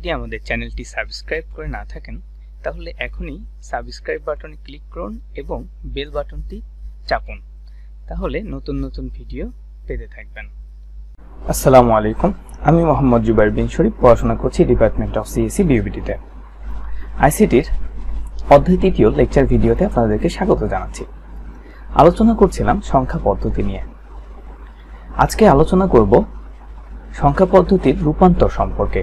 যদি আমাদের চ্যানেলটি সাবস্ক্রাইব করে না থাকেন তাহলে এখনই সাবস্ক্রাইব বাটনে ক্লিক করুন এবং বেল বাটনটি চাপুন তাহলে নতুন নতুন ভিডিও পেতে থাকবেন আসসালামু আলাইকুম আমি মোহাম্মদ জুবাইর বিন শরীফ পড়াশোনা করছি ডিপার্টমেন্ট অফ সিএসি বিউবিটিতে আইসিটির অধ্যায় তৃতীয় লেকচার ভিডিওতে আপনাদেরকে স্বাগত জানাচ্ছি আলোচনা করছিলাম সংখ্যা পদ্ধতি নিয়ে আজকে আলোচনা করব সংখ্যা পদ্ধতির রূপান্তর সম্পর্কে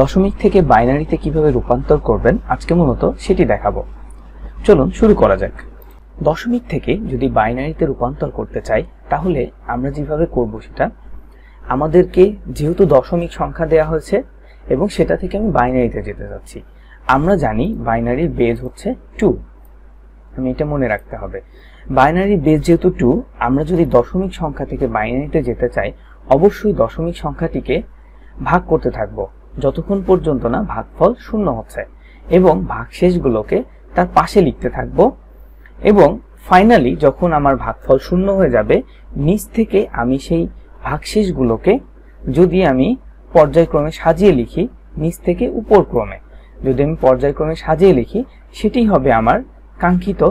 দশমিক থেকে বাইনারিতে কিভাবে রূপান্তর করবেন আজকে মূলত সেটি দেখাবো চলুন শুরু করা যাক দশমিক থেকে যদি বাইনারিতে রূপান্তর করতে চাই তাহলে আমরা যেভাবে করব সেটা আমাদেরকে যেহেতু দশমিক সংখ্যা দেয়া হয়েছে এবং সেটা থেকে আমি বাইনারিতে যেতে যাচ্ছি আমরা জানি বাইনারির বেজ হচ্ছে টু আমি এটা মনে রাখতে হবে বাইনারি বেজ যেহেতু টু আমরা যদি দশমিক সংখ্যা থেকে বাইনারিতে যেতে চাই অবশ্যই দশমিক সংখ্যাটিকে ভাগ করতে থাকবো যতক্ষণ পর্যন্ত না ভাগফল শূন্য হচ্ছে এবং ভাগশেষগুলোকে তার পাশে লিখতে থাকব এবং ফাইনালি যখন আমার ভাগফল শূন্য হয়ে যাবে নিচ থেকে আমি সেই ভাগশেষগুলোকে যদি আমি পর্যায়ক্রমে সাজিয়ে লিখি নিচ থেকে উপর ক্রমে যদি আমি পর্যায়ক্রমে সাজিয়ে লিখি সেটি হবে আমার কাঙ্ক্ষিত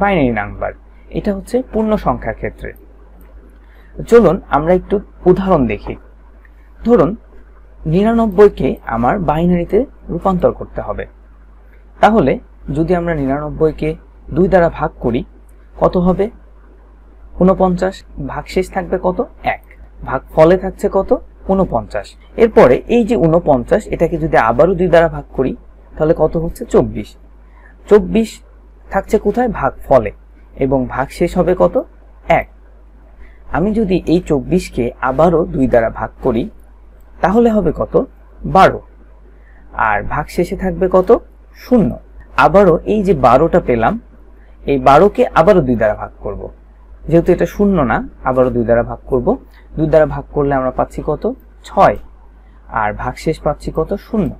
বাইনারি নাম্বার এটা হচ্ছে পূর্ণ সংখ্যার ক্ষেত্রে চলুন আমরা একটু উদাহরণ দেখি ধরুন নিরানব্বইকে আমার বাইনারিতে রূপান্তর করতে হবে তাহলে যদি আমরা নিরানব্বইকে দুই দ্বারা ভাগ করি কত হবে ঊনপঞ্চাশ শেষ থাকবে কত এক ভাগ ফলে থাকছে কত ঊনপঞ্চাশ এরপরে এই যে ঊনপঞ্চাশ এটাকে যদি আবারও দুই দ্বারা ভাগ করি তাহলে কত হচ্ছে চব্বিশ চব্বিশ থাকছে কোথায় ভাগ ফলে এবং ভাগ শেষ হবে কত এক আমি যদি এই চব্বিশকে আবারও দুই দ্বারা ভাগ করি তাহলে হবে কত বারো আর ভাগ শেষে থাকবে কত শূন্য আবারও এই যে বারোটা পেলাম এই বারোকে আবারও দুই দ্বারা ভাগ করব। যেহেতু এটা শূন্য না আবারও দুই দ্বারা ভাগ করব দুই দ্বারা ভাগ করলে আমরা পাচ্ছি কত ছয় আর শেষ পাচ্ছি কত শূন্য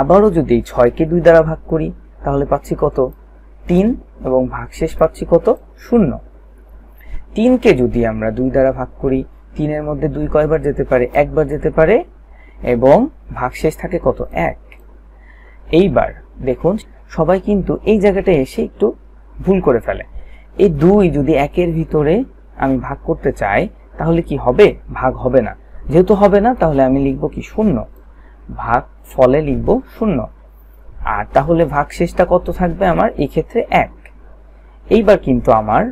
আবারও যদি ছয়কে দুই দ্বারা ভাগ করি তাহলে পাচ্ছি কত তিন এবং শেষ পাচ্ছি কত শূন্য তিনকে যদি আমরা দুই দ্বারা ভাগ করি তিনের মধ্যে দুই কয়বার যেতে পারে একবার যেতে পারে এবং ভাগশেষ থাকে কত এক এইবার দেখুন সবাই কিন্তু এই জায়গাটা এসে একটু ভুল করে ফেলে এই দুই যদি একের ভিতরে আমি ভাগ করতে চাই তাহলে কি হবে ভাগ হবে না যেহেতু হবে না তাহলে আমি লিখব কি শূন্য ভাগ ফলে লিখব শূন্য আর তাহলে ভাগশেষটা কত থাকবে আমার এক্ষেত্রে এক এইবার কিন্তু আমার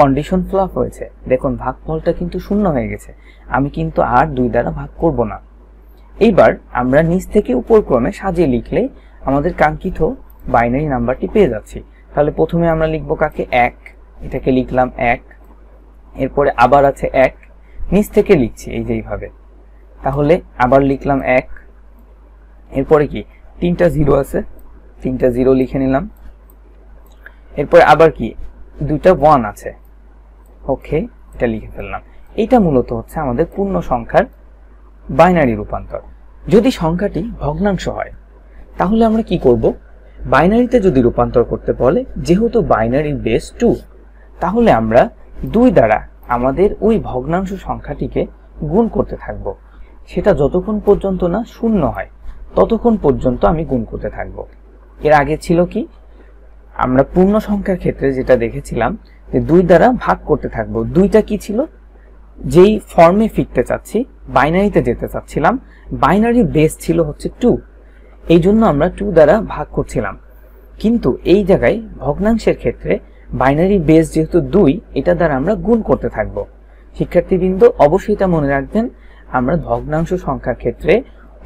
কন্ডিশন ফ্লপ হয়েছে দেখুন ভাগফলটা কিন্তু শূন্য হয়ে গেছে আমি কিন্তু আর দুই দ্বারা ভাগ করব না এইবার আমরা নিচ থেকে উপর ক্রমে সাজিয়ে লিখলে আমাদের কাঙ্ক্ষিত বাইনারি নাম্বারটি পেয়ে যাচ্ছি তাহলে প্রথমে আমরা লিখব কাকে এক এটাকে লিখলাম এক এরপরে আবার আছে এক নিচ থেকে লিখছি এই যেইভাবে তাহলে আবার লিখলাম এক এরপরে কি তিনটা জিরো আছে তিনটা জিরো লিখে নিলাম এরপরে আবার কি দুইটা ওয়ান আছে ওকে এটা লিখে ফেললাম এটা মূলত হচ্ছে আমাদের পূর্ণ সংখ্যার বাইনারি রূপান্তর যদি সংখ্যাটি ভগ্নাংশ হয় তাহলে আমরা কি করব বাইনারিতে যদি রূপান্তর করতে বলে যেহেতু বাইনারি বেস টু তাহলে আমরা দুই দ্বারা আমাদের ওই ভগ্নাংশ সংখ্যাটিকে গুণ করতে থাকব সেটা যতক্ষণ পর্যন্ত না শূন্য হয় ততক্ষণ পর্যন্ত আমি গুণ করতে থাকব এর আগে ছিল কি আমরা পূর্ণ সংখ্যার ক্ষেত্রে যেটা দেখেছিলাম দুই দ্বারা ভাগ করতে থাকবো দুইটা কি ছিল যেই ফর্মে ফিরতে চাচ্ছি বাইনারিতে যেতে চাচ্ছিলাম বাইনারি বেস ছিল হচ্ছে টু এই জন্য আমরা টু দ্বারা ভাগ করছিলাম কিন্তু এই জায়গায় ভগ্নাংশের ক্ষেত্রে বাইনারি বেস যেহেতু দুই এটা দ্বারা আমরা গুণ করতে থাকবো শিক্ষার্থীবৃন্দ অবশ্যই এটা মনে রাখবেন আমরা ভগ্নাংশ সংখ্যার ক্ষেত্রে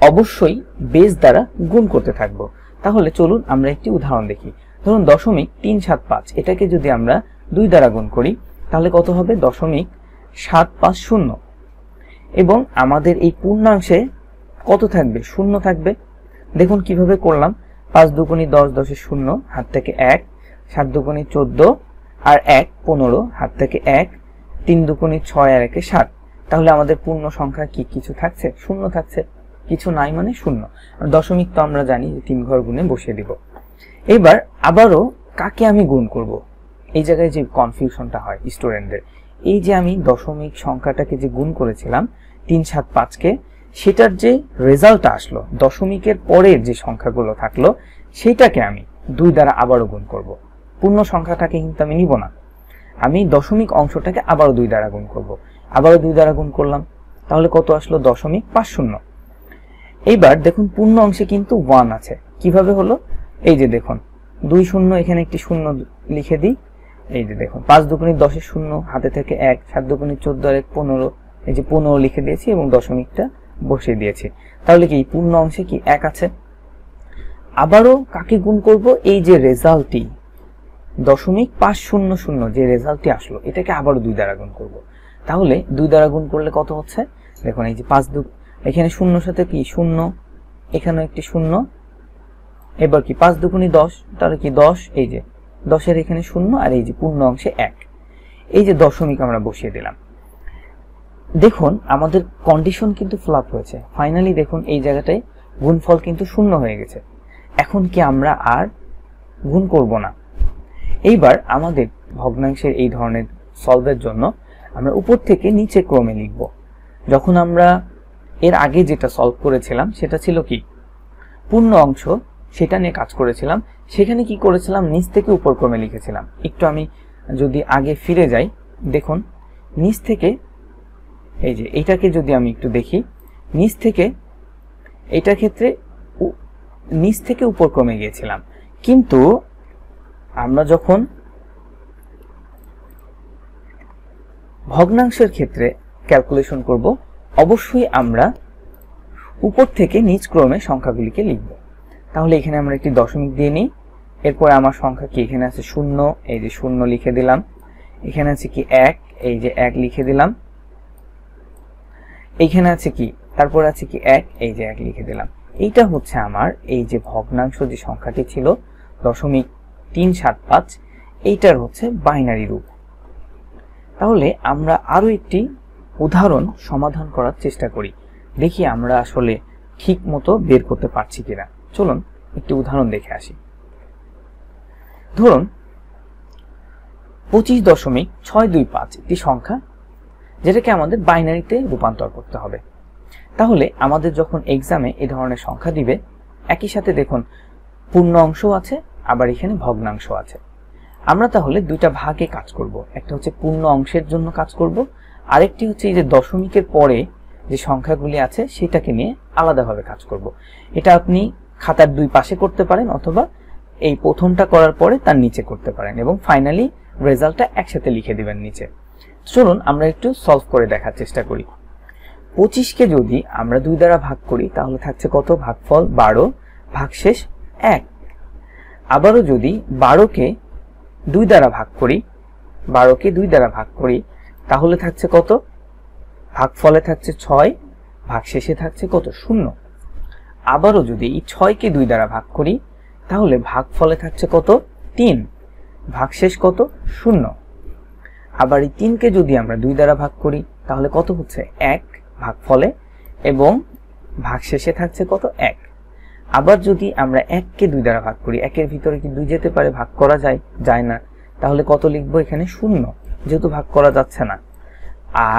অবশ্যই বেস দ্বারা গুণ করতে থাকবো তাহলে চলুন আমরা একটি উদাহরণ দেখি ধরুন দশমিক তিন সাত পাঁচ এটাকে যদি আমরা দুই দ্বারা গুণ করি তাহলে কত হবে দশমিক সাত পাঁচ শূন্য এবং আমাদের এই পূর্ণাংশে কত থাকবে শূন্য থাকবে দেখুন কিভাবে করলাম পাঁচ দুগুণি দশ দশে শূন্য হাত থেকে এক সাত দুগুণি চোদ্দ আর এক পনেরো হাত থেকে এক তিন দুগুণি ছয় আর একে সাত তাহলে আমাদের পূর্ণ সংখ্যা কি কিছু থাকছে শূন্য থাকছে কিছু নাই মানে শূন্য আর দশমিক তো আমরা জানি তিন ঘর গুণে বসিয়ে দিব এবার আবারও কাকে আমি গুণ করব এই জায়গায় যে কনফিউশনটা হয় স্টুডেন্টদের এই যে আমি দশমিক সংখ্যাটাকে যে গুণ করেছিলাম তিন সাত পাঁচকে সেটার যে রেজাল্ট আসলো দশমিকের পরের যে সংখ্যাগুলো থাকলো সেটাকে আমি দুই দ্বারা আবারও গুণ করব। পূর্ণ সংখ্যাটাকে কিন্তু আমি নিব না আমি দশমিক অংশটাকে আবারও দুই দ্বারা গুণ করব। আবারও দুই দ্বারা গুণ করলাম তাহলে কত আসলো দশমিক পাঁচ শূন্য এইবার দেখুন পূর্ণ অংশে কিন্তু ওয়ান আছে কিভাবে হলো এই যে দেখুন দুই শূন্য এখানে একটি শূন্য লিখে দিই এই যে দেখুন পাঁচ দুগুণি দশের শূন্য হাতে থেকে এক সাত দুগুণি চোদ্দ আর এক পনেরো এই যে পনেরো লিখে দিয়েছি এবং দশমিকটা বসিয়ে দিয়েছি তাহলে কি পূর্ণ অংশে কি এক আছে আবারও কাকে গুণ করব এই যে রেজাল্টটি দশমিক পাঁচ শূন্য শূন্য যে রেজাল্টটি আসলো এটাকে আবারও দুই দ্বারা গুণ করব তাহলে দুই দ্বারা গুণ করলে কত হচ্ছে দেখুন এই যে পাঁচ দু এখানে শূন্য সাথে কি শূন্য এখানেও একটি শূন্য এবার কি পাঁচ দুগুণি দশ তাহলে কি দশ এই যে দশের এখানে শূন্য আর এই যে পূর্ণ অংশে এক এই যে দশমিক আমরা বসিয়ে দিলাম দেখুন আমাদের কন্ডিশন কিন্তু ফ্লাপ হয়েছে ফাইনালি দেখুন এই জায়গাটায় গুণফল কিন্তু শূন্য হয়ে গেছে এখন কি আমরা আর গুণ করব না এইবার আমাদের ভগ্নাংশের এই ধরনের সলভের জন্য আমরা উপর থেকে নিচে ক্রমে লিখব যখন আমরা এর আগে যেটা সলভ করেছিলাম সেটা ছিল কি পূর্ণ অংশ সেটা নিয়ে কাজ করেছিলাম সেখানে কি করেছিলাম নিচ থেকে উপর ক্রমে লিখেছিলাম একটু আমি যদি আগে ফিরে যাই দেখুন নিচ থেকে এই যে এইটাকে যদি আমি একটু দেখি নিচ থেকে এইটার ক্ষেত্রে নিচ থেকে উপর ক্রমে গিয়েছিলাম কিন্তু আমরা যখন ভগ্নাংশের ক্ষেত্রে ক্যালকুলেশন করব অবশ্যই আমরা উপর থেকে নিচ ক্রমে সংখ্যাগুলিকে লিখব তাহলে এখানে আমরা একটি দশমিক দিয়ে নিই এরপর আমার সংখ্যা কি এখানে আছে শূন্য এই যে শূন্য লিখে দিলাম এখানে আছে কি এক এই যে এক লিখে দিলাম এইখানে আছে কি তারপর আছে কি এক এই যে এক লিখে দিলাম এইটা হচ্ছে আমার এই যে ভগ্নাংশ যে সংখ্যাটি ছিল দশমিক তিন সাত পাঁচ এইটার হচ্ছে বাইনারি রূপ তাহলে আমরা আরও একটি উদাহরণ সমাধান করার চেষ্টা করি দেখি আমরা আসলে ঠিক মতো বের করতে পারছি কিনা চলুন একটি উদাহরণ দেখে আসি ধরুন পঁচিশ দশমিক ছয় দুই পাঁচ একটি সংখ্যা যেটাকে আমাদের বাইনারিতে রূপান্তর করতে হবে তাহলে আমাদের যখন এক্সামে এ ধরনের সংখ্যা দিবে একই সাথে দেখুন পূর্ণ অংশ আছে আবার এখানে ভগ্নাংশ আছে আমরা তাহলে দুইটা ভাগে কাজ করব একটা হচ্ছে পূর্ণ অংশের জন্য কাজ করব আরেকটি হচ্ছে এই যে দশমিকের পরে যে সংখ্যাগুলি আছে সেটাকে নিয়ে আলাদাভাবে কাজ করব এটা আপনি খাতার দুই পাশে করতে পারেন অথবা এই প্রথমটা করার পরে তার নিচে করতে পারেন এবং ফাইনালি রেজাল্টটা একসাথে লিখে দিবেন নিচে চলুন আমরা একটু সলভ করে দেখার চেষ্টা করি পঁচিশকে যদি আমরা দুই দ্বারা ভাগ করি তাহলে থাকছে কত ভাগফল বারো ভাগশেষ এক আবারও যদি বারোকে দুই দ্বারা ভাগ করি বারোকে দুই দ্বারা ভাগ করি তাহলে থাকছে কত ভাগফলে থাকছে ছয় ভাগশেষে থাকছে কত শূন্য আবারও যদি এই ছয়কে দুই দ্বারা ভাগ করি তাহলে ভাগ ফলে থাকছে কত তিন ভাগশেষ কত শূন্য আবার এই তিনকে যদি আমরা দুই দ্বারা ভাগ করি তাহলে কত হচ্ছে এক ভাগ ফলে এবং ভাগশেষে থাকছে কত এক আবার যদি আমরা এককে দুই দ্বারা ভাগ করি একের ভিতরে কি দুই যেতে পারে ভাগ করা যায় যায় না তাহলে কত লিখবো এখানে শূন্য যেহেতু ভাগ করা যাচ্ছে না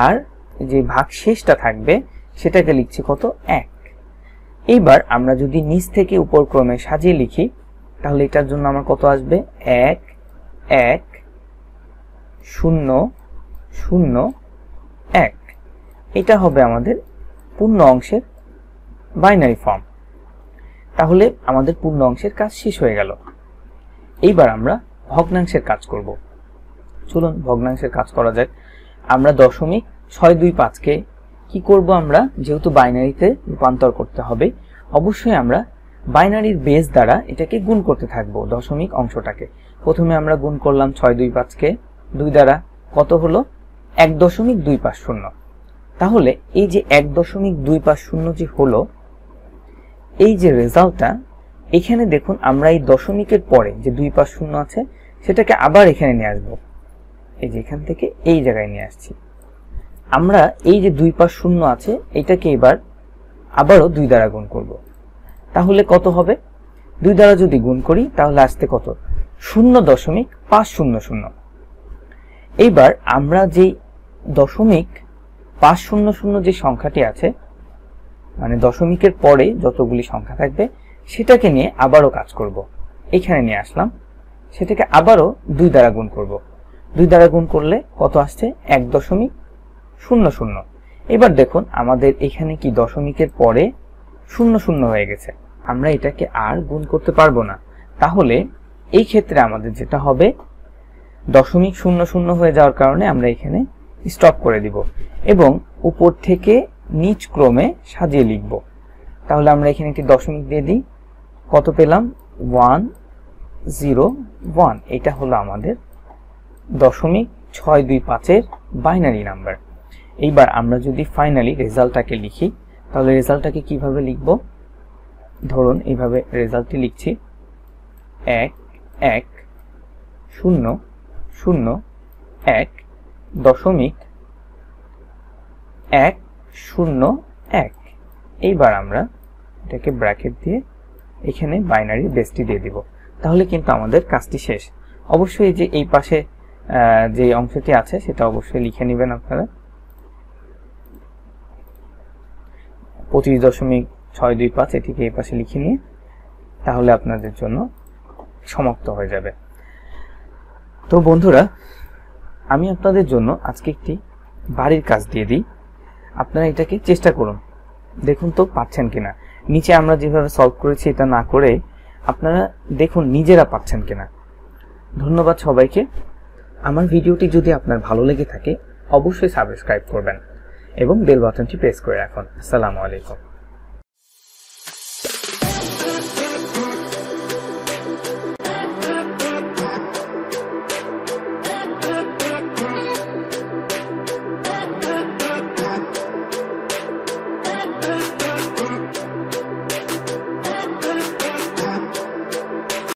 আর যে ভাগ শেষটা থাকবে সেটাকে লিখছি কত এক এইবার আমরা যদি নিচ থেকে উপর ক্রমে সাজিয়ে লিখি তাহলে এটার জন্য আমার কত আসবে এক এক শূন্য শূন্য এক এটা হবে আমাদের পূর্ণ অংশের বাইনারি ফর্ম তাহলে আমাদের পূর্ণ অংশের কাজ শেষ হয়ে গেল এইবার আমরা ভগ্নাংশের কাজ করব চলুন ভগ্নাংশের কাজ করা যাক আমরা দশমিক ছয় দুই পাঁচকে কি করব আমরা যেহেতু বাইনারিতে রূপান্তর করতে হবে অবশ্যই আমরা বাইনারির বেস দ্বারা এটাকে গুণ করতে থাকব দশমিক অংশটাকে প্রথমে আমরা গুণ করলাম ছয় দুই পাঁচকে দুই দ্বারা কত হলো এক দশমিক দুই পাঁচ শূন্য তাহলে এই যে এক দশমিক দুই পাঁচ শূন্য যে হলো এই যে রেজাল্টটা এখানে দেখুন আমরা এই দশমিকের পরে যে দুই পাঁচ শূন্য আছে সেটাকে আবার এখানে নিয়ে আসবো এই যে এখান থেকে এই জায়গায় নিয়ে আসছি আমরা এই যে দুই পাশ শূন্য আছে এটাকে এবার আবারও দুই দ্বারা গুণ করব। তাহলে কত হবে দুই দ্বারা যদি গুণ করি তাহলে আসতে কত শূন্য দশমিক পাঁচ শূন্য শূন্য এইবার আমরা যে দশমিক পাঁচ শূন্য শূন্য যে সংখ্যাটি আছে মানে দশমিকের পরে যতগুলি সংখ্যা থাকবে সেটাকে নিয়ে আবারও কাজ করব। এখানে নিয়ে আসলাম সেটাকে আবারও দুই দ্বারা গুণ করব দুই দ্বারা গুণ করলে কত আসছে এক দশমিক শূন্য শূন্য এবার দেখুন আমাদের এখানে কি দশমিকের পরে শূন্য শূন্য হয়ে গেছে আমরা এটাকে আর গুণ করতে পারবো না তাহলে এই ক্ষেত্রে আমাদের যেটা হবে দশমিক শূন্য শূন্য হয়ে যাওয়ার কারণে আমরা এখানে স্টপ করে দিব এবং উপর থেকে নিচ ক্রমে সাজিয়ে লিখব তাহলে আমরা এখানে একটি দশমিক দিয়ে দিই কত পেলাম ওয়ান জিরো ওয়ান এটা হলো আমাদের দশমিক ছয় দুই পাঁচের বাইনারি নাম্বার এইবার আমরা যদি ফাইনালি রেজাল্টটাকে লিখি তাহলে রেজাল্টটাকে কিভাবে লিখব ধরুন এইভাবে রেজাল্টটি লিখছি এক এক শূন্য শূন্য এক দশমিক এক শূন্য এক এইবার আমরা এটাকে ব্র্যাকেট দিয়ে এখানে বাইনারি বেসটি দিয়ে দিব তাহলে কিন্তু আমাদের কাজটি শেষ অবশ্যই যে এই পাশে যে অংশটি আছে সেটা অবশ্যই লিখে নেবেন আপনারা পঁচিশ দশমিক ছয় দুই পাঁচ এটিকে এই পাশে লিখে নিয়ে তাহলে আপনাদের জন্য সমাপ্ত হয়ে যাবে তো বন্ধুরা আমি আপনাদের জন্য আজকে একটি বাড়ির কাজ দিয়ে দিই আপনারা এটাকে চেষ্টা করুন দেখুন তো পাচ্ছেন কিনা নিচে আমরা যেভাবে সলভ করেছি এটা না করে আপনারা দেখুন নিজেরা পাচ্ছেন কিনা ধন্যবাদ সবাইকে আমার ভিডিওটি যদি আপনার ভালো লেগে থাকে অবশ্যই সাবস্ক্রাইব করবেন এবং বেল বাটনটি প্রেস করে রাখুন আসসালামু আলাইকুম